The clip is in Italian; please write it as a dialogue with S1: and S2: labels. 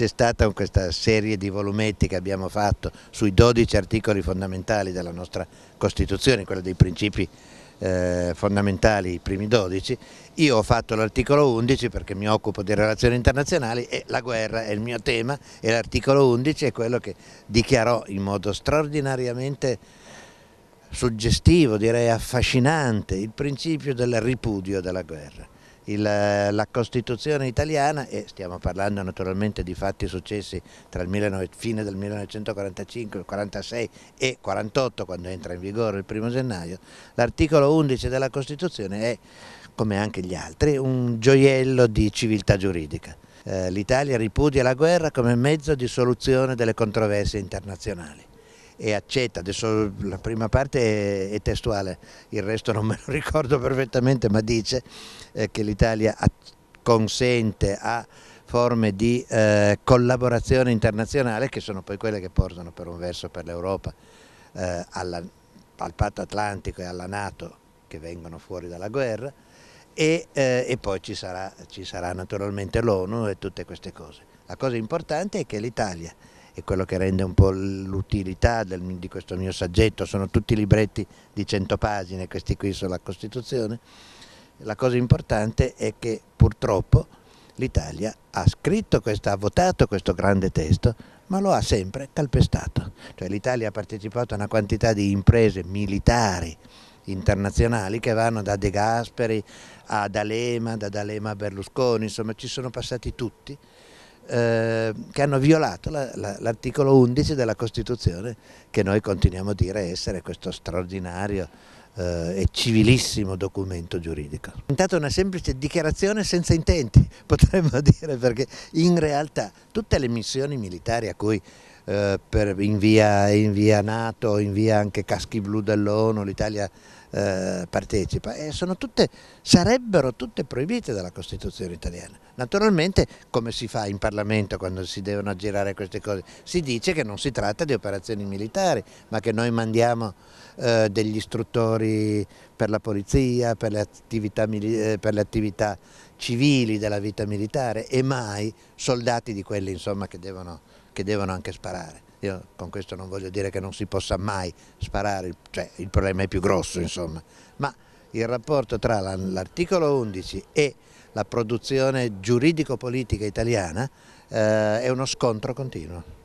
S1: c'è stata questa serie di volumetti che abbiamo fatto sui 12 articoli fondamentali della nostra Costituzione, quello dei principi eh, fondamentali, i primi 12, io ho fatto l'articolo 11 perché mi occupo di relazioni internazionali e la guerra è il mio tema e l'articolo 11 è quello che dichiarò in modo straordinariamente suggestivo, direi affascinante, il principio del ripudio della guerra il, la Costituzione italiana, e stiamo parlando naturalmente di fatti successi tra il 19, fine del 1945, 46 e 48, quando entra in vigore il primo gennaio, l'articolo 11 della Costituzione è, come anche gli altri, un gioiello di civiltà giuridica. Eh, L'Italia ripudia la guerra come mezzo di soluzione delle controversie internazionali e accetta, adesso la prima parte è testuale, il resto non me lo ricordo perfettamente, ma dice eh, che l'Italia consente a forme di eh, collaborazione internazionale che sono poi quelle che portano per un verso per l'Europa eh, al patto atlantico e alla Nato che vengono fuori dalla guerra e, e poi ci sarà, ci sarà naturalmente l'ONU e tutte queste cose. La cosa importante è che l'Italia è quello che rende un po' l'utilità di questo mio saggetto, sono tutti libretti di 100 pagine, questi qui sulla Costituzione, la cosa importante è che purtroppo l'Italia ha scritto, questa, ha votato questo grande testo, ma lo ha sempre calpestato. Cioè l'Italia ha partecipato a una quantità di imprese militari internazionali che vanno da De Gasperi a D'Alema, da D'Alema a Berlusconi, insomma ci sono passati tutti eh, che hanno violato l'articolo la, la, 11 della Costituzione che noi continuiamo a dire essere questo straordinario eh, e civilissimo documento giuridico. È diventata una semplice dichiarazione senza intenti, potremmo dire, perché in realtà tutte le missioni militari a cui eh, per, in, via, in, via, Nato, in via anche Caschi Blu dell'ONU, l'Italia eh, partecipa, e tutte, sarebbero tutte proibite dalla Costituzione italiana. Naturalmente, come si fa in Parlamento quando si devono aggirare queste cose? Si dice che non si tratta di operazioni militari, ma che noi mandiamo eh, degli istruttori per la polizia, per le attività, eh, per le attività civili della vita militare e mai soldati di quelli insomma, che devono che devono anche sparare. Io con questo non voglio dire che non si possa mai sparare, cioè il problema è più grosso insomma, ma il rapporto tra l'articolo 11 e la produzione giuridico-politica italiana eh, è uno scontro continuo.